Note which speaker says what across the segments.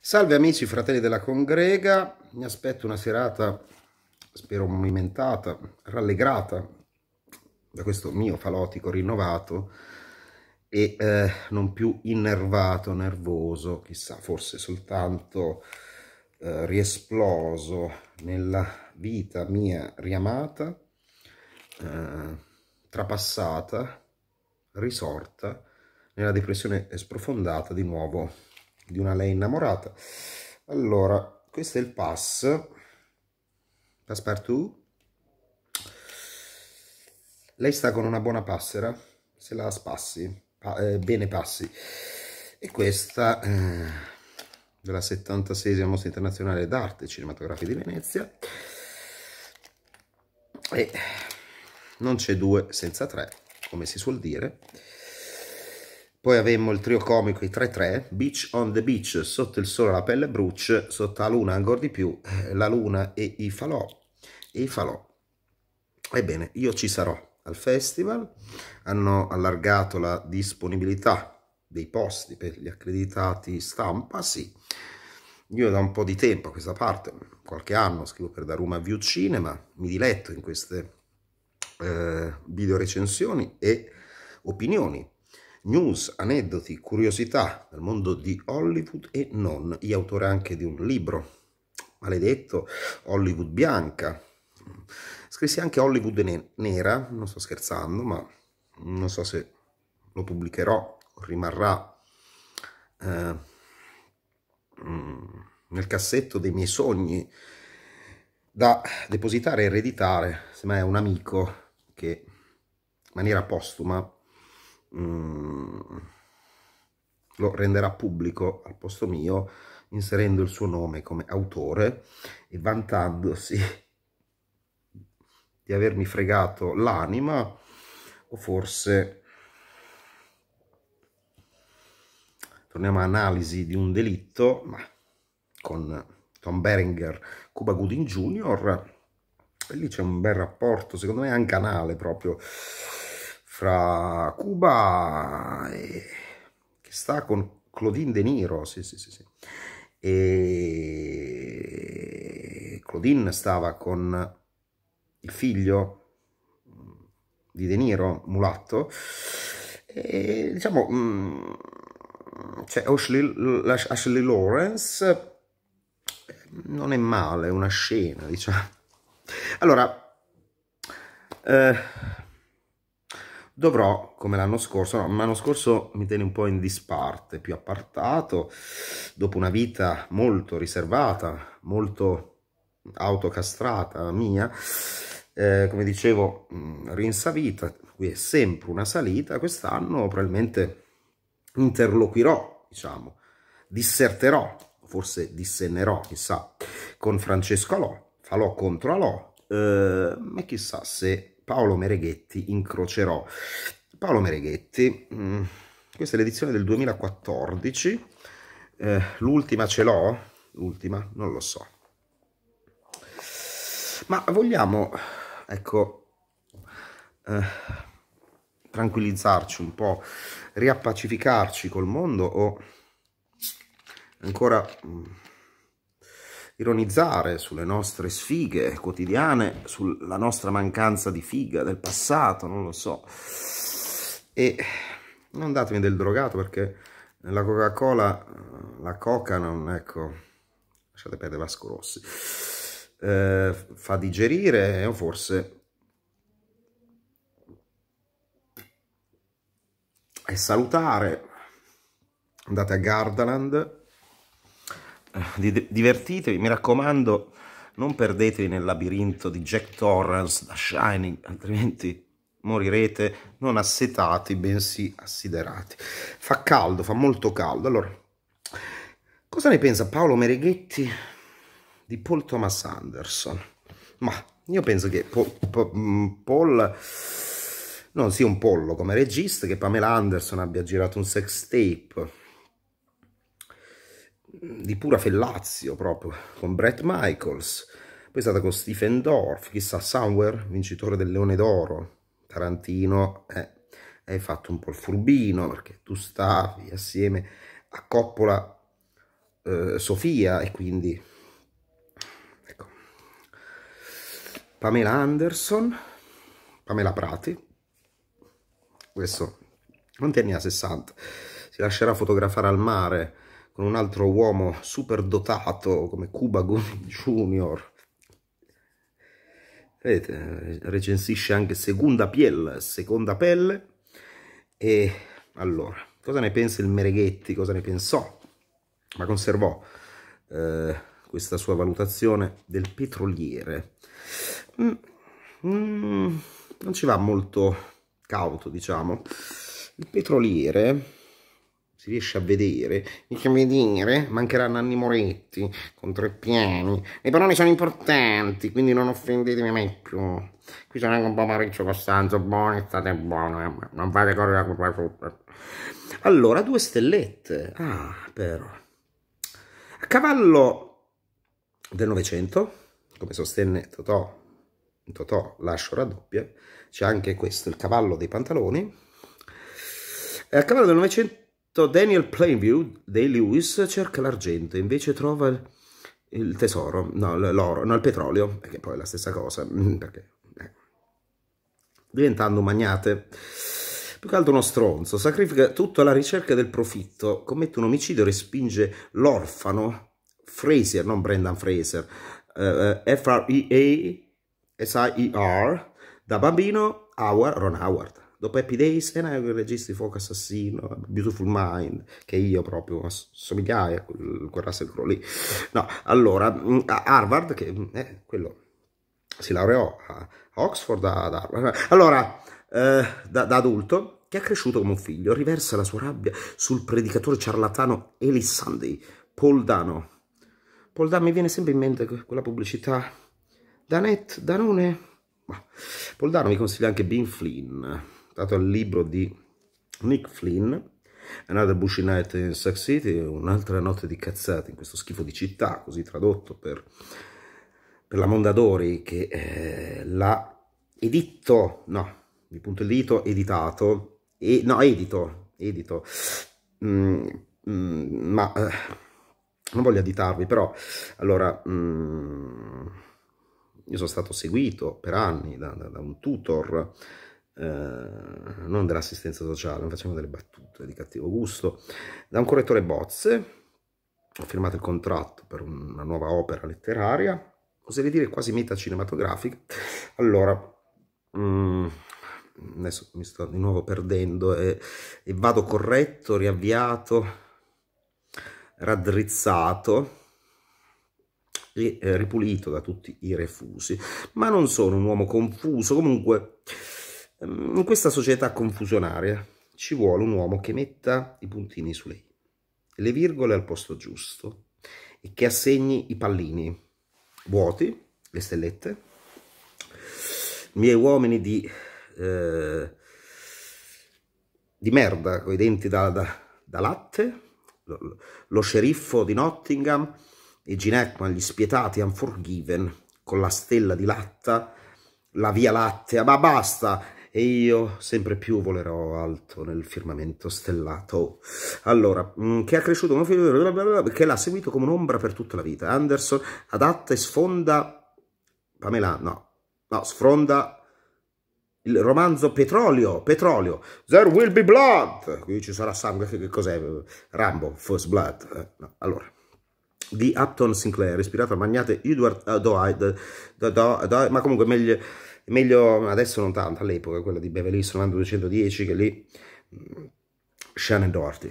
Speaker 1: Salve amici, fratelli della congrega, mi aspetto una serata, spero movimentata, rallegrata da questo mio falotico rinnovato e eh, non più innervato, nervoso, chissà, forse soltanto eh, riesploso nella vita mia riamata, eh, trapassata, risorta, nella depressione sprofondata di nuovo di una lei innamorata. Allora, questo è il pass. Passepartout. Lei sta con una buona passera, se la spassi, pa eh, bene passi. E questa eh, della 76 Mostra Internazionale d'Arte Cinematografica di Venezia. E non c'è due senza tre, come si suol dire. Poi avremmo il trio comico i 3-3, Beach on the Beach, Sotto il sole la pelle bruce, Sotto la luna ancora di più, eh, La luna e i falò, e i falò. Ebbene, io ci sarò al festival, hanno allargato la disponibilità dei posti per gli accreditati stampa, sì. Io da un po' di tempo a questa parte, qualche anno, scrivo per Daruma View Cinema, mi diletto in queste eh, video recensioni e opinioni news, aneddoti, curiosità dal mondo di Hollywood e non, io autore anche di un libro, maledetto, Hollywood bianca, scrissi anche Hollywood ne nera, non sto scherzando, ma non so se lo pubblicherò, rimarrà eh, mm, nel cassetto dei miei sogni da depositare e ereditare, se mai è un amico che in maniera postuma Mm, lo renderà pubblico al posto mio inserendo il suo nome come autore e vantandosi di avermi fregato l'anima o forse torniamo analisi di un delitto ma con Tom Beringer Cuba Gooding Jr. E lì c'è un bel rapporto secondo me anche anale proprio fra Cuba e... che sta con Claudine De Niro, sì, sì, sì, sì. E Claudine stava con il figlio di De Niro, mulatto, e diciamo mm, c'è cioè, Ashley, Ashley Lawrence, non è male, è una scena, diciamo. Allora, eh, dovrò, come l'anno scorso, no, l'anno scorso mi tenne un po' in disparte, più appartato, dopo una vita molto riservata, molto autocastrata mia, eh, come dicevo, rinsavita, qui è sempre una salita, quest'anno probabilmente interloquirò, diciamo, disserterò, forse dissennerò, chissà, con Francesco Alò, Falò contro Alò, eh, ma chissà se Paolo Mereghetti incrocerò. Paolo Mereghetti, mm, questa è l'edizione del 2014, eh, l'ultima ce l'ho? L'ultima? Non lo so. Ma vogliamo, ecco, eh, tranquillizzarci un po', riappacificarci col mondo o ancora... Mm, ironizzare sulle nostre sfighe quotidiane, sulla nostra mancanza di figa del passato, non lo so. E non datemi del drogato perché la Coca-Cola, eh, la coca non, ecco, lasciate perdere Vasco Rossi, eh, fa digerire o forse è salutare. Andate a Gardaland, eh, divertitevi, mi raccomando, non perdetevi nel labirinto di Jack Torrance da Shining, altrimenti morirete non assetati, bensì assiderati. Fa caldo, fa molto caldo. Allora, cosa ne pensa Paolo Mereghetti di Paul Thomas Anderson? Ma io penso che Paul, mm, Paul non sia un pollo come regista, che Pamela Anderson abbia girato un sex tape di pura fellazio proprio, con Brett Michaels, poi è stata con Stephen Dorff, chissà, Somewhere, vincitore del Leone d'Oro, Tarantino, eh, hai fatto un po' il furbino, perché tu stavi assieme a Coppola eh, Sofia, e quindi, ecco, Pamela Anderson, Pamela Prati, questo, quanti anni ha? 60, si lascerà fotografare al mare, con un altro uomo super dotato come Cuba Gooding Jr. Vedete, recensisce anche Seconda Piel, Seconda Pelle. E allora, cosa ne pensa il Mereghetti? Cosa ne pensò? Ma conservò eh, questa sua valutazione del petroliere. Mm, mm, non ci va molto cauto, diciamo. Il petroliere riesce a vedere, riesce a vedere, mancherà Moretti con tre piani. Le parole sono importanti, quindi non offendetemi mai più. Qui sono anche un po' Maurizio Costanzo, buone, state buone, eh, non fate correre la colpa sopra. Allora, due stellette. Ah, però. A cavallo del Novecento, come sostenne Totò, Totò lascio raddoppia, c'è anche questo, il cavallo dei pantaloni. A cavallo del Novecento Daniel Plainview dei Lewis cerca l'argento, invece trova il, il tesoro, no, l'oro, no, il petrolio, che poi è la stessa cosa, mm, perché... Eh. Diventando un magnate, più che altro uno stronzo, sacrifica tutto alla ricerca del profitto, commette un omicidio respinge l'orfano Fraser, non Brendan Fraser, eh, eh F-R-E-A, S-I-E-R, da bambino Howard, Ron Howard dopo Happy Days era il regista di Fuoco Assassino, Beautiful Mind, che io proprio somigliai a quel, quel Russell Crowe lì. No, allora, mm, a Harvard, che è mm, eh, quello si laureò a Oxford, ad Harvard. Allora, eh, da, da adulto, che ha cresciuto come un figlio, riversa la sua rabbia sul predicatore ciarlatano Ellis Sunday, Paul Dano. Paul Dano mi viene sempre in mente quella pubblicità. Danette, Danone. Paul Dano mi consiglia anche Ben Flynn dato il libro di Nick Flynn, Another Bushy Night in Sac City, un'altra notte di cazzate in questo schifo di città, così tradotto per, per la Mondadori, che eh, l'ha editto, no, di punto il dito, editato, e, no, edito, edito, mm, mm, ma... Eh, non voglio additarvi, però, allora, mm, io sono stato seguito per anni da, da, da un tutor eh, non dell'assistenza sociale, non facciamo delle battute di cattivo gusto, da un correttore Bozze, ho firmato il contratto per una nuova opera letteraria, oserei dire quasi cinematografica, allora... Mm, adesso mi sto di nuovo perdendo e, e vado corretto, riavviato, raddrizzato e eh, ripulito da tutti i refusi, ma non sono un uomo confuso, comunque Ehm, in questa società confusionaria ci vuole un uomo che metta i puntini su lei, le virgole al posto giusto e che assegni i pallini vuoti, le stellette. I miei uomini di, eh, di merda, con i denti da, da, da latte, lo, lo, sceriffo di Nottingham e Gene Hackman, gli spietati Unforgiven, con la stella di latta, la via lattea, ma basta, e io sempre più volerò alto nel firmamento stellato. Allora, mm, che ha cresciuto come una figlia che l'ha seguito come un'ombra per tutta la vita. Anderson adatta e sfonda Pamela, no, no, sfronda il romanzo Petrolio, Petrolio, There Will Be Blood, qui ci sarà sangue, che cos'è? Rambo, First Blood, eh, no. allora di Upton Sinclair, ispirato al magnate Edward uh, eh, Doyle, eh, ma comunque meglio meglio adesso non tanto all'epoca quella di Beverly Hills 90210 che lì mm, Shannon Doherty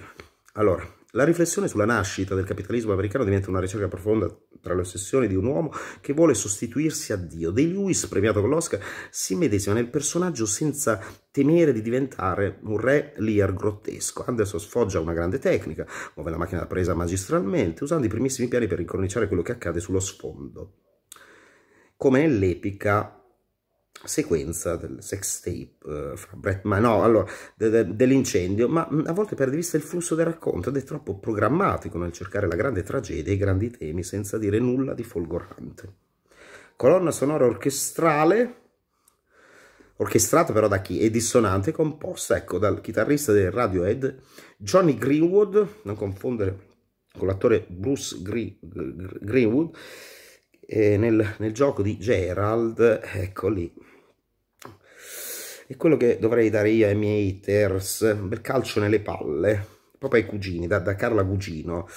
Speaker 1: allora la riflessione sulla nascita del capitalismo americano diventa una ricerca profonda tra le ossessioni di un uomo che vuole sostituirsi a Dio. De Lewis, premiato con l'Oscar, si medesima nel personaggio senza temere di diventare un re lear grottesco. Anderson sfoggia una grande tecnica, muove la macchina da presa magistralmente, usando i primissimi piani per incorniciare quello che accade sullo sfondo. Come nell'epica sequenza del sex tape eh, fra Brett, ma no, allora, de, de, dell'incendio, ma mm, a volte perde vista il flusso del racconto ed è troppo programmatico nel cercare la grande tragedia e i grandi temi senza dire nulla di folgorante. Colonna sonora orchestrale, orchestrata però da chi? E dissonante, composta, ecco, dal chitarrista del Radiohead, Johnny Greenwood, non confondere con l'attore Bruce Green, Greenwood, eh, nel, nel, gioco di Gerald, ecco lì, è quello che dovrei dare io ai miei haters, un bel calcio nelle palle, proprio ai cugini, da, da Carla Cugino,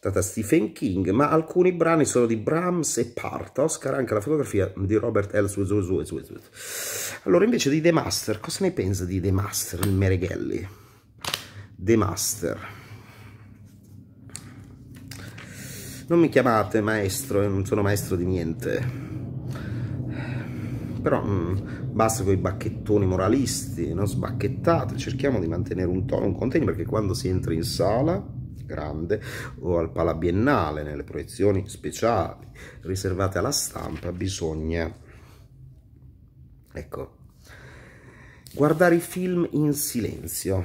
Speaker 1: data Stephen King, ma alcuni brani sono di Brahms e Part, Oscar anche la fotografia di Robert L. su. Allora invece di The Master, cosa ne pensa di The Master, il Mereghelli? The Master... Non mi chiamate maestro, io non sono maestro di niente. Però mh, mm, basta con i bacchettoni moralisti, non sbacchettate, cerchiamo di mantenere un tono, un contegno, perché quando si entra in sala grande o al Pala Biennale, nelle proiezioni speciali riservate alla stampa, bisogna, ecco, guardare i film in silenzio,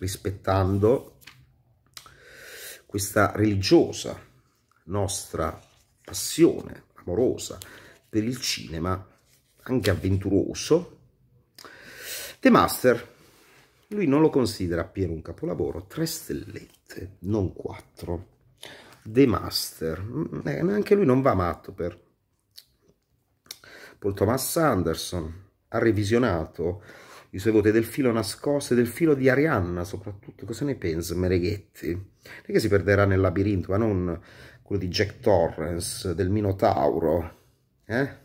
Speaker 1: rispettando questa religiosa nostra passione amorosa per il cinema, anche avventuroso. The Master, lui non lo considera appieno un capolavoro, tre stellette, non quattro. The Master, mm, eh, neanche lui non va matto per Paul Thomas Anderson, ha revisionato i suoi voti, del filo nascosto e del filo di Arianna soprattutto. Cosa ne pensa Mereghetti? Non è che si perderà nel labirinto, ma non quello di Jack Torrance, del Minotauro. Eh?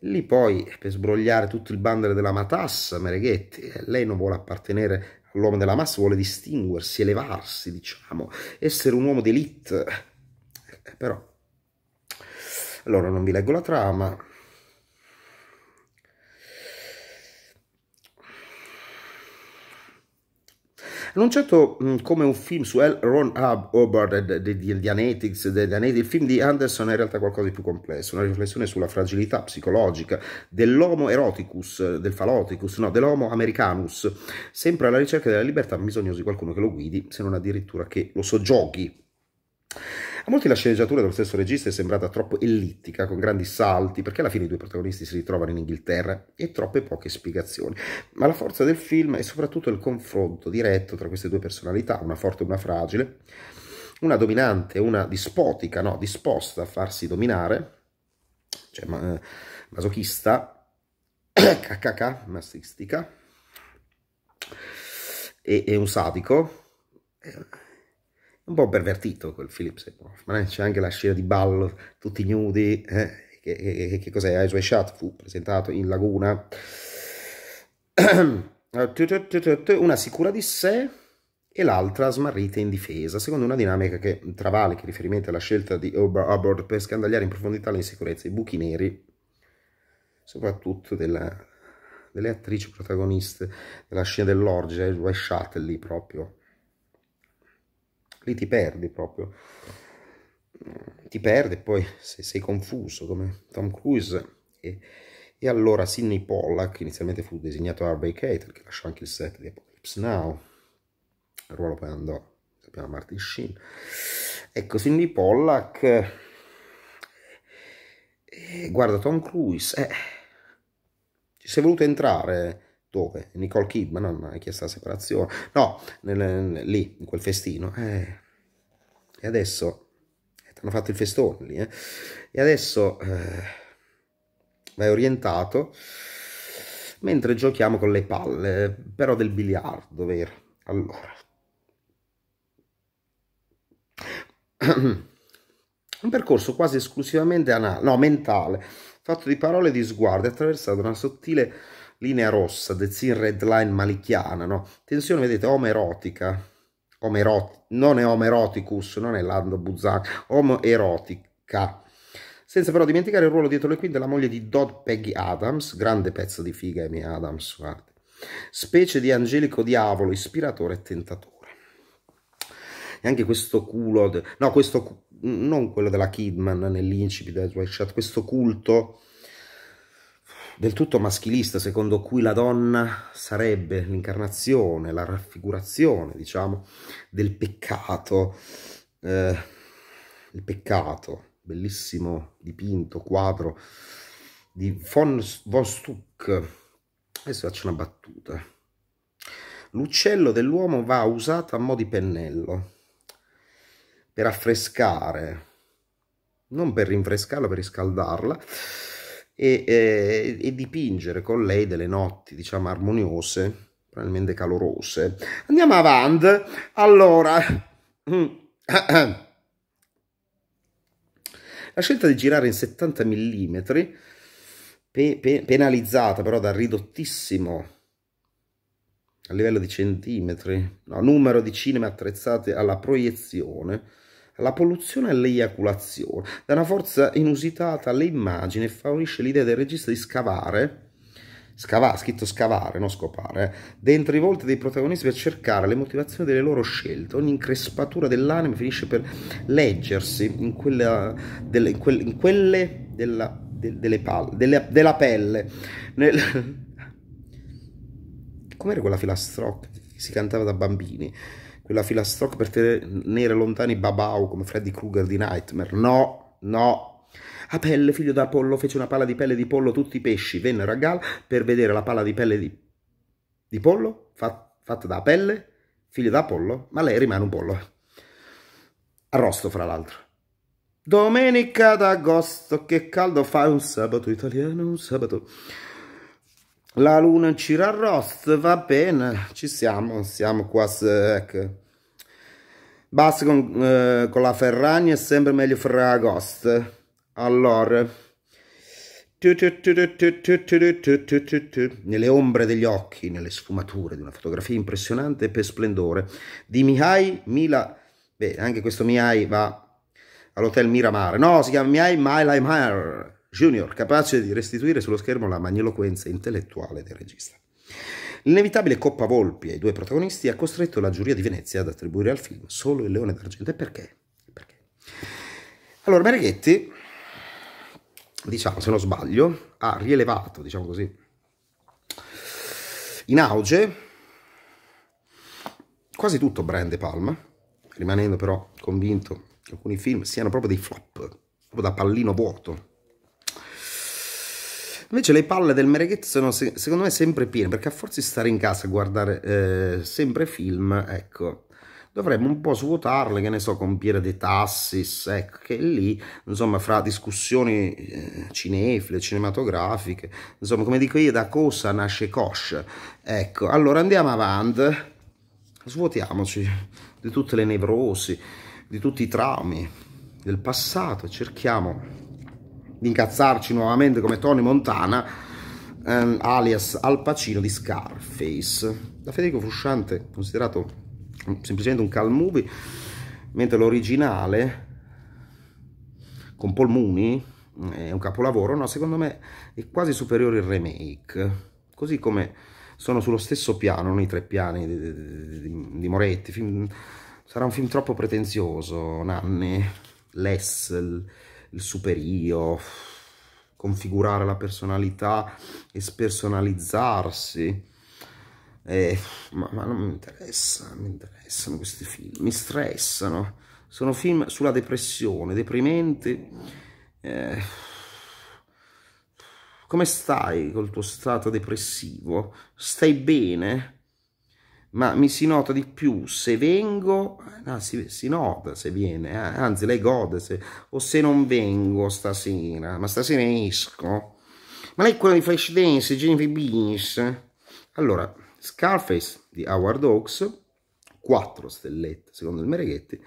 Speaker 1: Lì poi, per sbrogliare tutto il bandere della matassa, Mereghetti, eh, lei non vuole appartenere all'uomo della massa, vuole distinguersi, elevarsi, diciamo, essere un uomo d'elite. Eh, però, allora non vi leggo la trama, Annunciato mh, mm, come un film su L. Ron Hubbard eh, di Anetics, il film di Anderson è in realtà qualcosa di più complesso, una riflessione sulla fragilità psicologica dell'homo eroticus, eh, del faloticus, no, dell'homo americanus, sempre alla ricerca della libertà, bisognoso di qualcuno che lo guidi, se non addirittura che lo soggioghi. A molti la sceneggiatura dello stesso regista è sembrata troppo ellittica, con grandi salti, perché alla fine i due protagonisti si ritrovano in Inghilterra e troppe poche spiegazioni. Ma la forza del film è soprattutto il confronto diretto tra queste due personalità, una forte e una fragile, una dominante e una dispotica, no, disposta a farsi dominare, cioè ma, eh, masochista, kkk, mastictica, e, e un sadico. Eh, un po' pervertito quel Philip Seymour Hoffman, c'è anche la scena di ballo, tutti nudi, eh, che, che, che cos'è? Eyes Wide Shut fu presentato in Laguna. Una sicura di sé e l'altra smarrita in difesa, secondo una dinamica che travale, che riferimento alla scelta di Hubbard per scandagliare in profondità le insicurezze, i buchi neri, soprattutto della, delle attrici protagoniste della scena dell'orgia, il West Shuttle lì proprio lì ti perdi proprio. Ti perdi poi sei, sei confuso come Tom Cruise. E, e allora Sidney Pollack, inizialmente fu designato Harvey Keitel, che lasciò anche il set di Apocalypse Now, il ruolo poi andò, sappiamo, a Martin Sheen. Ecco, Sidney Pollack, eh, guarda Tom Cruise, eh, ci sei voluto entrare dove? Nicole Kidman no, ha chiesto la separazione, no, nel, nel, lì, in quel festino, eh. e adesso, eh, ti hanno fatto il festone lì, eh. e adesso eh, vai orientato, mentre giochiamo con le palle, però del biliardo, vero? Allora, un percorso quasi esclusivamente anale, no, mentale, fatto di parole e di sguardi, attraversato una sottile linea rossa, the thin red line malichiana, no? Tensione, vedete, omerotica, omerot non è omeroticus, non è Lando Buzzak, omerotica. Senza però dimenticare il ruolo dietro le quinte della moglie di Dodd Peggy Adams, grande pezzo di figa Amy Adams, guardate. Specie di angelico diavolo, ispiratore e tentatore. E anche questo culo, de... no, questo, non quello della Kidman nell'incipit questo culto del tutto maschilista secondo cui la donna sarebbe l'incarnazione, la raffigurazione, diciamo, del peccato, eh, il peccato, bellissimo dipinto, quadro di von, von Stuck. Adesso faccio una battuta. L'uccello dell'uomo va usato a mo' di pennello per affrescare, non per rinfrescarla, per riscaldarla, e, eh, e dipingere con lei delle notti, diciamo, armoniose, probabilmente calorose. Andiamo avanti. Allora... Mm, la scelta di girare in 70 mm, pe pe penalizzata però dal ridottissimo a livello di centimetri, no, numero di cinema attrezzate alla proiezione, la polluzione e l'eiaculazione, dà una forza inusitata alle immagini e favorisce l'idea del regista di scavare scavare, scritto scavare, non scopare, dentro i volti dei protagonisti per cercare le motivazioni delle loro scelte. Ogni increspatura dell'anima finisce per leggersi in, quella, delle, in quelle, in quelle della, delle palle, delle, della pelle. Nel... Com'era quella filastrocca che si cantava da bambini? quella fila stock per tenere lontani Babau come Freddy Krueger di Nightmare. No, no. A pelle, figlio d'Apollo, fece una pala di pelle di pollo tutti i pesci. Vennero a gala per vedere la pala di pelle di, di pollo fat, fatta da pelle, figlio d'Apollo, ma lei rimane un pollo. Arrosto, fra l'altro. Domenica d'agosto, che caldo fa un sabato italiano, un sabato... La luna ci arrost, va bene, ci siamo, siamo quasi, ecco. Basta con, eh, con la Ferragna, è sempre meglio Ferragost. Allora, nelle ombre degli occhi, nelle sfumature di una fotografia impressionante per splendore di Mihai Mila. Beh, anche questo Mihai va all'hotel Miramare. No, si chiama Mihai Mile Junior, capace di restituire sullo schermo la magniloquenza intellettuale del regista. L'inevitabile Coppa Volpi ai due protagonisti ha costretto la giuria di Venezia ad attribuire al film solo il leone d'argento. E perché? perché? Allora, Mereghetti, diciamo, se non sbaglio, ha rilevato, diciamo così, in auge quasi tutto Brand De Palma, rimanendo però convinto che alcuni film siano proprio dei flop, proprio da pallino vuoto, Invece le palle del mereghetto sono secondo me sempre piene, perché a forza di stare in casa a guardare eh, sempre film, ecco, dovremmo un po' svuotarle, che ne so, con Piera dei tassis, ecco, che lì, insomma, fra discussioni eh, cinefile, cinematografiche, insomma, come dico io, da cosa nasce coscia. Ecco, allora andiamo avanti, svuotiamoci di tutte le nevrosi, di tutti i traumi del passato, cerchiamo di incazzarci nuovamente come Tony Montana, ehm, alias Al Pacino di Scarface. Da Federico Frusciante, considerato semplicemente un cal movie, mentre l'originale con Paul Mooney mm, è un capolavoro, no, secondo me è quasi superiore il remake. Così come sono sullo stesso piano, non i tre piani di, di, di, di Moretti. Film, sarà un film troppo pretenzioso, Nanni, Lessel, il superio, configurare la personalità e spersonalizzarsi. Eh, ma, ma, non mi interessa, non mi interessano questi film, mi stressano. Sono film sulla depressione, deprimenti. Eh, come stai col tuo stato depressivo? Stai bene? ma mi si nota di più se vengo, no, si, si nota se viene, eh, anzi lei gode, se, o se non vengo stasera, ma stasera esco. Ma lei è quella di Flash Dance, Jennifer Beans? Allora, Scarface di Howard Oaks, 4 stellette secondo il Mereghetti,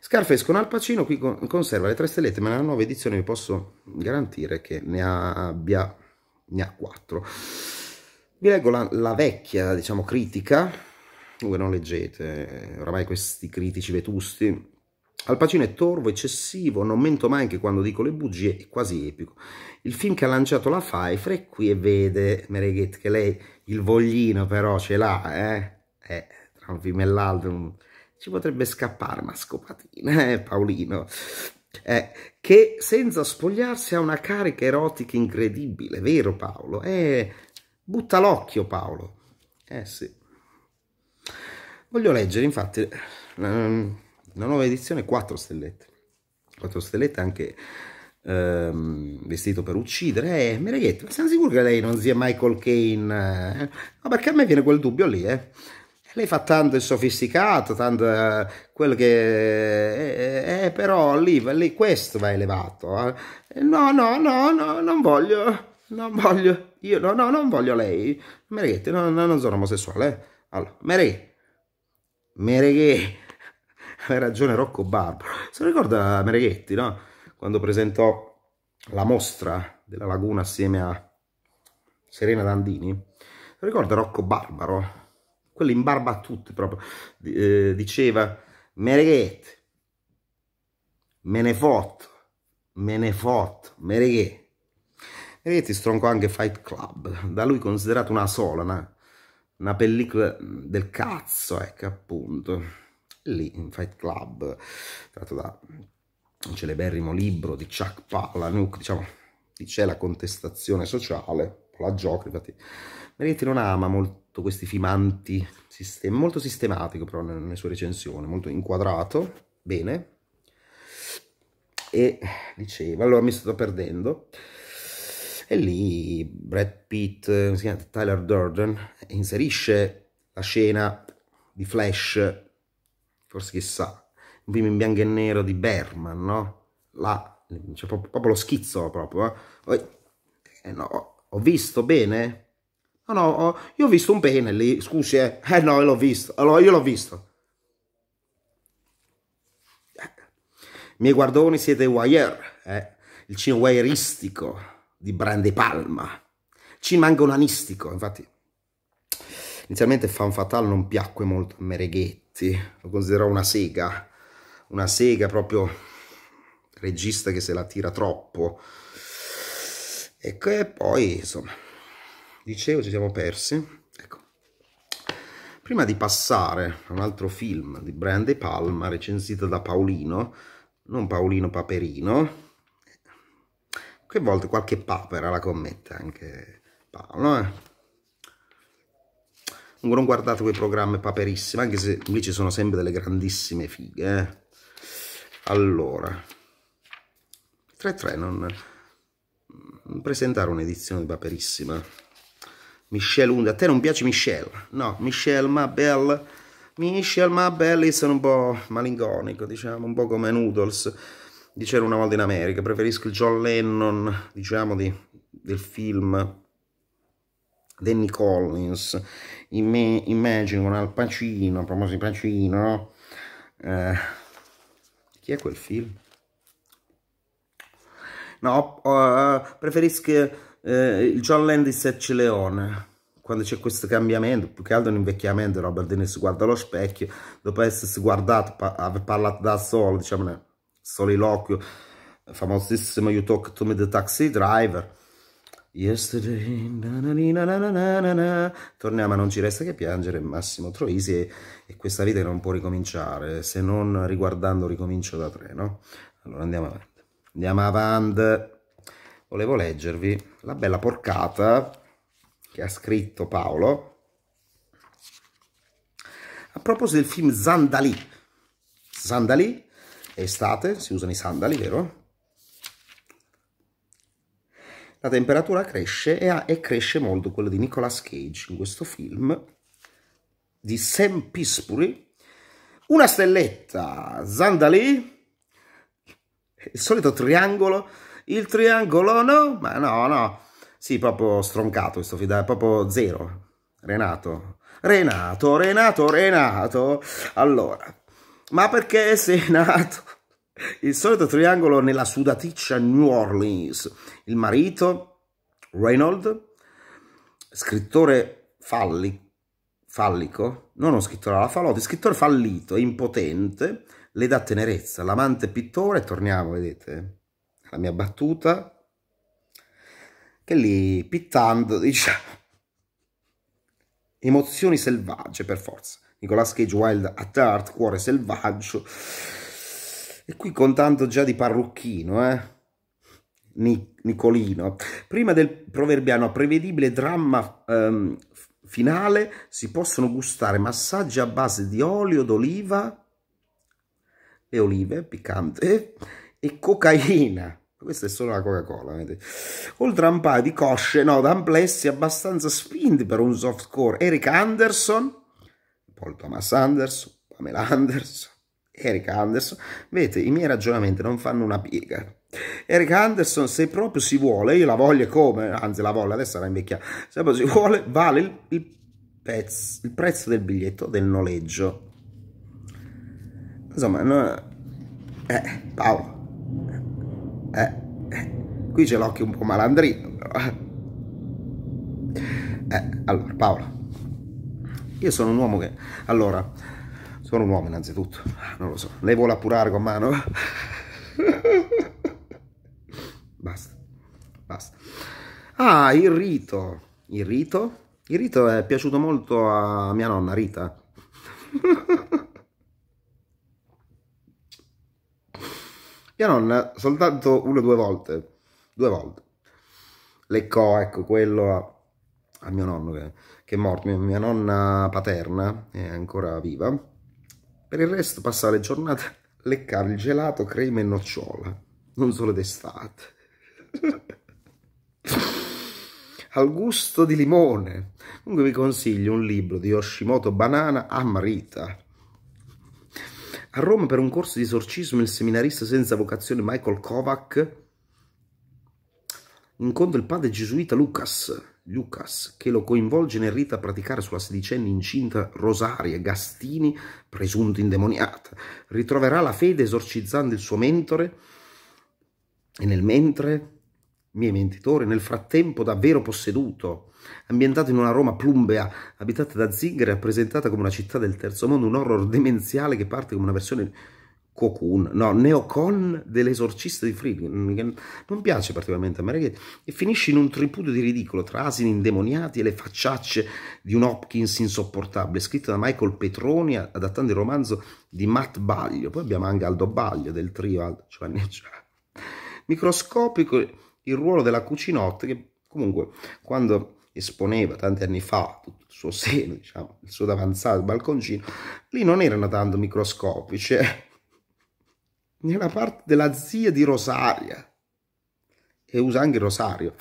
Speaker 1: Scarface con Al Pacino qui conserva le 3 stellette, ma nella nuova edizione vi posso garantire che ne abbia ne ha 4. Vi leggo la, la vecchia, diciamo, critica, Voi non leggete, eh, oramai questi critici vetusti, al Pacino è torvo, eccessivo, non mento mai anche quando dico le bugie, è quasi epico. Il film che ha lanciato la Pfeiffer è qui e vede, Mereghet, che lei il voglino però ce l'ha, eh? eh? tra un film e l'altro ci potrebbe scappare una scopatina, eh, Paolino? Eh, che senza spogliarsi ha una carica erotica incredibile, vero Paolo? Eh, Butta l'occhio Paolo. Eh sì. Voglio leggere infatti la, nuova edizione 4 stellette. 4 stellette anche ehm, vestito per uccidere. Eh, Mereghetti, ma siamo sicuro che lei non sia Michael Kane? Eh? No, perché a me viene quel dubbio lì, eh. Lei fa tanto il sofisticato, tanto eh, quello che... Eh, eh, però lì, lì questo va elevato. Eh? No, no, no, no, non voglio, non voglio. Io no, no, non voglio lei. Mereghete, no, no, non sono omosessuale. Eh. Allora, Mereghe. Mereghe. Aveva ragione Rocco Barbaro. Si ricorda Mereghetti, no? Quando presentò la mostra della laguna assieme a Serena Dandini. Si ricorda Rocco Barbaro? Quello in barba a tutti proprio. Eh, diceva Mereghetti. Me ne fotto. Me ne fotto. Mereghetti e ragazzi stronco anche Fight Club, da lui considerato una sola, una, una pellicola del cazzo, ecco appunto. Lì, in Fight Club, tratto da un celeberrimo libro di Chuck Palahniuk, diciamo, lì c'è la contestazione sociale, la gioca, infatti. Meretti non ama molto questi film sistem molto sistematico però nelle sue recensioni, molto inquadrato, bene, e diceva, allora mi sto perdendo, e lì Brad Pitt, chiama, Tyler Durden, inserisce la scena di Flash, forse chissà, un film in bianco e nero di Berman, no? Là, c'è proprio, proprio, lo schizzo proprio. Eh? Eh, no, ho visto bene? No, no, io ho visto un pene lì, scusi, eh. Eh no, l'ho visto, allora io l'ho visto. I eh, miei guardoni siete wire, eh, il cinema wireistico di Brande Palma. Ci manca un anistico, infatti. Inizialmente Fan Fatale non piacque molto a Mereghetti, lo considerò una sega, una sega proprio regista che se la tira troppo. E poi, insomma, dicevo ci siamo persi. Ecco. Prima di passare a un altro film di Brande Palma, recensito da Paolino, non Paolino Paperino, che volte qualche papera la commette anche Paolo, eh? non guardate quei programmi paperissimi, anche se lì ci sono sempre delle grandissime fighe. Eh. Allora, 3-3 non, presentare un'edizione paperissima. Michelle Unde, a te non piace Michelle? No, Michelle Mabel, Michelle Mabel sono un po' malinconico, diciamo, un po' come Noodles Dicevo una volta in America, preferisco il John Lennon, diciamo, di, del film Danny Collins, Imagine con Al Pacino, famosi Pacino, no? Eh, chi è quel film? No, uh, preferisco uh, il John Lennon di Sergio Leone, quando c'è questo cambiamento, più che altro un invecchiamento, Robert De Niro si guarda allo specchio, dopo essersi guardato, pa aver parlato da solo, diciamo, soliloquio, famosissimo You Talk to Me the Taxi Driver. Yesterday, na na na na na torniamo a Non ci resta che piangere, Massimo Troisi, e, e questa vita non può ricominciare, se non riguardando ricomincio da tre, no? Allora andiamo avanti. Andiamo avanti. Volevo leggervi la bella porcata che ha scritto Paolo a proposito del film Zandali Zandalì estate, si usano i sandali, vero? La temperatura cresce e, ha, e cresce molto quello di Nicolas Cage in questo film di Sam Pispuri. Una stelletta, Zandali, il solito triangolo, il triangolo no, ma no, no, sì, proprio stroncato questo fidato, proprio zero, Renato, Renato, Renato, Renato, allora ma perché sei nato? Il solito triangolo nella sudaticcia New Orleans. Il marito, Reynolds scrittore falli, fallico, non uno scrittore alla falote, scrittore fallito, impotente, le dà tenerezza, l'amante pittore, torniamo, vedete, la mia battuta, che lì, pittando, diciamo, emozioni selvagge per forza. Nicolas Cage Wild at Heart, Cuore Selvaggio. E qui con tanto già di parrucchino, eh? Nic Nicolino. Prima del proverbiano prevedibile dramma ehm, finale si possono gustare massaggi a base di olio d'oliva e olive piccante e cocaina. Questa è solo la Coca-Cola, oltre a un paio di cosce, no, amplessi abbastanza spinti per un softcore. Eric Anderson, Paul Thomas Anderson, Pamela Anderson, Erika Anderson. Vedete, i miei ragionamenti non fanno una piega. Erika Anderson, se proprio si vuole, io la voglio come, anzi la voglio, adesso era invecchiata, se proprio si vuole, vale il, il, pezzo, il prezzo del biglietto del noleggio. Insomma, no, eh, Paolo, eh, eh, qui c'è l'occhio un po' malandrino, però. Eh, eh allora, Paolo, io sono un uomo che... Allora, sono un uomo innanzitutto, non lo so. Lei vuole appurare con mano? basta, basta. Ah, il rito. Il rito? Il rito è piaciuto molto a mia nonna Rita. mia nonna soltanto una o due volte. Due volte. Leccò, ecco, quello a mio nonno che, che è morto, mia, mia, nonna paterna è ancora viva, per il resto passare giornate a leccare il gelato, crema e nocciola, non solo d'estate. Al gusto di limone. Comunque vi consiglio un libro di Yoshimoto Banana a Marita. A Roma per un corso di esorcismo il seminarista senza vocazione Michael Kovac incontra il padre gesuita Lucas, Lucas, che lo coinvolge nel rito a praticare sulla sedicenne incinta Rosaria Gastini, presunto indemoniata. Ritroverà la fede esorcizzando il suo mentore e nel mentre, miei mentitori, nel frattempo davvero posseduto, ambientato in una Roma plumbea, abitata da zingare, rappresentata come una città del terzo mondo, un horror demenziale che parte come una versione Cocoon, no, Neocon dell'esorcista di Friedkin, mm, che non piace particolarmente a me, e finisce in un tripudio di ridicolo tra asini indemoniati e le facciacce di un Hopkins insopportabile, scritto da Michael Petroni, adattando il romanzo di Matt Baglio. Poi abbiamo anche Aldo Baglio del trio Aldo Giovanni Microscopico il ruolo della Cucinotte, che comunque quando esponeva tanti anni fa tutto il suo seno, diciamo, il suo davanzato, il balconcino, lì non erano tanto microscopici, cioè nella parte della zia di Rosaria e usa anche Rosario.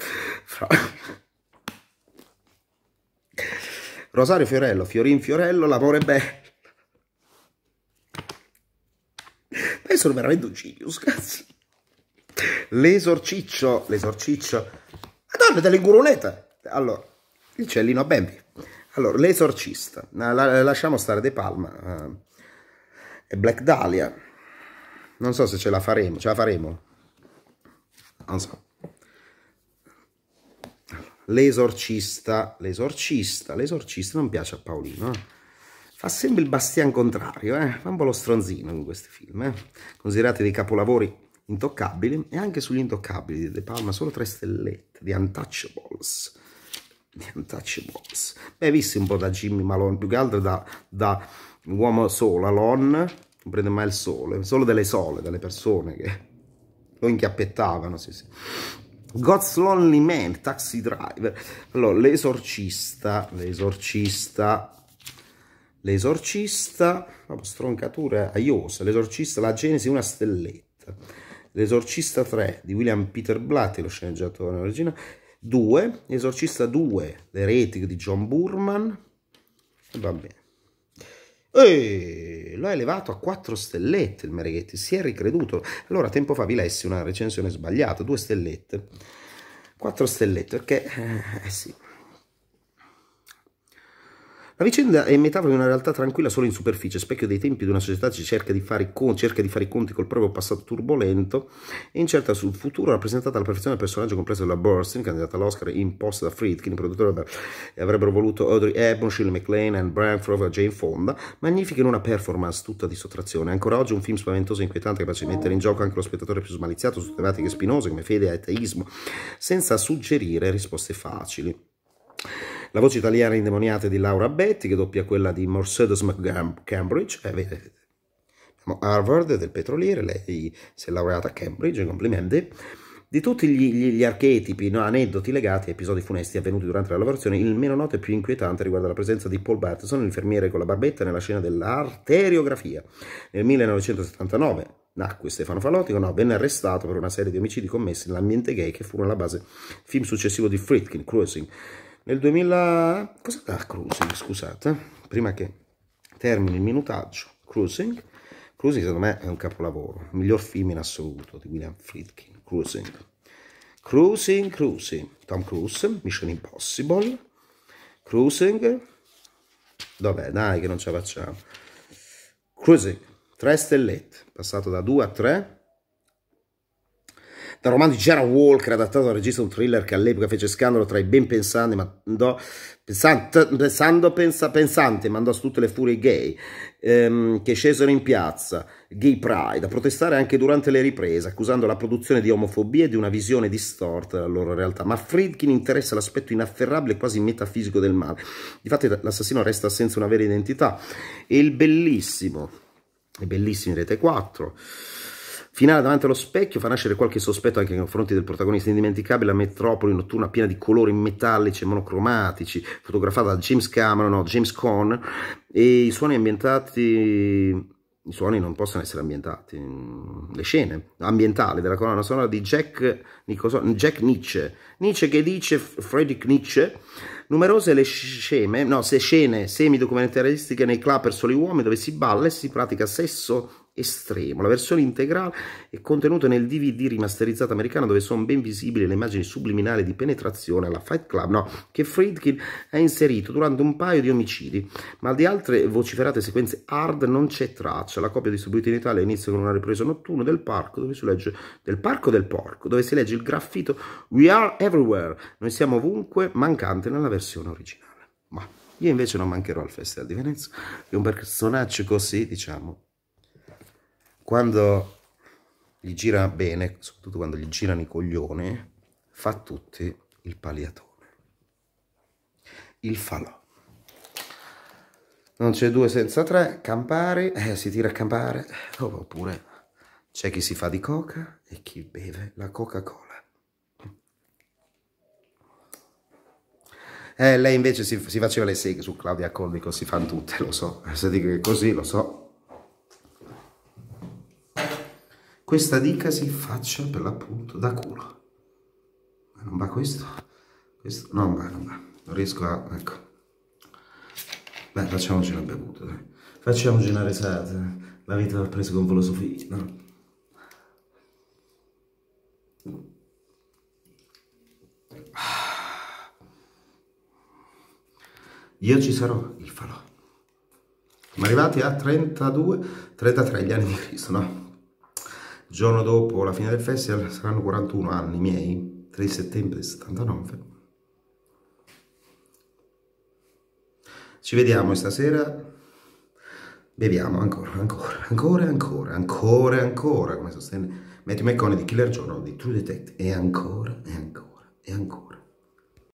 Speaker 1: Rosario Fiorello, Fiorin Fiorello, l'amore bello. Ma sono veramente un genius, cazzo. L'esorciccio, l'esorciccio. Madonna, delle gurulette Allora, il cellino a Bambi. Allora, l'esorcista. lasciamo stare De Palma. Eh, e Black Dahlia. Non so se ce la faremo. Ce la faremo? Non so. L'esorcista, l'esorcista, l'esorcista non piace a Paolino. Eh? Fa sempre il bastian contrario, eh? fa un po' lo stronzino in questi film. Eh? Considerati dei capolavori intoccabili e anche sugli intoccabili di De Palma solo tre stellette di Untouchables di Untouchables beh visti un po' da Jimmy Malone più che altro da, da Uomo Solo Alone non prende mai il sole, solo delle sole, delle persone che lo inchiappettavano, sì, sì. God's Lonely Man, Taxi Driver. Allora, l'esorcista, l'esorcista, l'esorcista, stroncature aiose, l'esorcista, la Genesi, una stelletta. L'esorcista 3 di William Peter Blatty, lo sceneggiatore originale. 2, esorcista 2, l'eretic di John Burman. va bene. E l'ho elevato a 4 stellette il Mereghetti, si è ricreduto. Allora, tempo fa vi lessi una recensione sbagliata, 2 stellette. 4 stellette, perché, eh, eh sì, la vicenda è metafora di una realtà tranquilla solo in superficie, specchio dei tempi di una società che cerca di fare, con, cerca di fare i conti col proprio passato turbolento e incerta sul futuro, rappresentata alla perfezione del personaggio complesso della Burstyn, candidata all'Oscar imposta da Friedkin, produttore da, avrebbero voluto Audrey Hepburn, Shirley MacLaine, Anne Branford, Jane Fonda, magnifica in una performance tutta di sottrazione. Ancora oggi un film spaventoso e inquietante capace di mettere in gioco anche lo spettatore più smaliziato su tematiche spinose come fede e ateismo, senza suggerire risposte facili. La voce italiana indemoniata di Laura Betti, che doppia quella di Mercedes McCambridge. Eh, Harvard del petroliere, lei si è laureata a Cambridge, complimenti. Di tutti gli, gli, gli archetipi, no, aneddoti legati a episodi funesti avvenuti durante la lavorazione, il meno noto e più inquietante riguarda la presenza di Paul Barteson, l'infermiere con la barbetta, nella scena dell'arteriografia. Nel 1979 nacque Stefano Falotico, no, venne arrestato per una serie di omicidi commessi nell'ambiente gay che furono la base del film successivo di Fritkin, Cruising. Nel 2000... Cosa da Cruising, scusate, prima che termini il minutaggio. Cruising. Cruising secondo me è un capolavoro, il miglior film in assoluto di William Friedkin. Cruising. Cruising, Cruising. Tom Cruise, Mission Impossible. Cruising. Vabbè, dai che non ce la facciamo. Cruising, 3 stellette, passato da 2 a 3 dal romanzo di Gerald Walker adattato al regista un thriller che all'epoca fece scandalo tra i ben pensanti, mandò, pensant, pensando, pensa, pensante, mandò su tutte le furie gay ehm, che scesero in piazza, gay pride, a protestare anche durante le riprese, accusando la produzione di omofobia e di una visione distorta della loro realtà. Ma Friedkin interessa l'aspetto inafferrabile e quasi metafisico del male. Difatti l'assassino resta senza una vera identità. E il bellissimo, è bellissimo in Rete 4 Finale davanti allo specchio fa nascere qualche sospetto anche nei confronti del protagonista indimenticabile, la metropoli notturna piena di colori metallici e monocromatici, fotografata da James Cameron, no, James Conn, e i suoni ambientati i suoni non possono essere ambientati, mm, le scene ambientali della colonna sonora di Jack, Nicholson, Jack Nietzsche, Nietzsche che dice, Friedrich Nietzsche, numerose le sceme, no, se scene semi-documentaristiche nei club per soli uomini dove si balla e si pratica sesso estremo. La versione integrale è contenuta nel DVD rimasterizzato americano dove sono ben visibili le immagini subliminali di penetrazione alla Fight Club no, che Friedkin ha inserito durante un paio di omicidi, ma di altre vociferate sequenze hard non c'è traccia. La copia distribuita in Italia inizia con una ripresa notturna del parco dove si legge del parco del porco, dove si legge il graffito We are everywhere, noi siamo ovunque, mancante nella versione originale. Ma io invece non mancherò al Festival di Venezia, è un personaggio così, diciamo, quando gli gira bene, soprattutto quando gli girano i coglioni, fa tutti il paliatore. Il falò. Non c'è due senza tre, campare, eh, si tira a campare, oppure c'è chi si fa di coca e chi beve la Coca-Cola. Eh, lei invece si, si, faceva le seghe su Claudia Collico, si fanno tutte, lo so, se dico che così, lo so, questa dica si faccia per l'appunto da culo. Ma non va questo? Questo? Non va, non va. Non riesco a... ecco. Beh, facciamoci una bevuta, dai. Facciamoci una resata. La vita va presa con filosofia, no? Io ci sarò, il falò. Siamo arrivati a 32, 33 gli anni di Cristo, no? Il giorno dopo la fine del festival saranno 41 anni miei, 3 settembre 79. Ci vediamo stasera. Beviamo ancora, ancora, ancora, ancora, ancora, ancora, come sostiene Matthew McConaughey di Killer Journal di True Detective e ancora, e ancora, e ancora.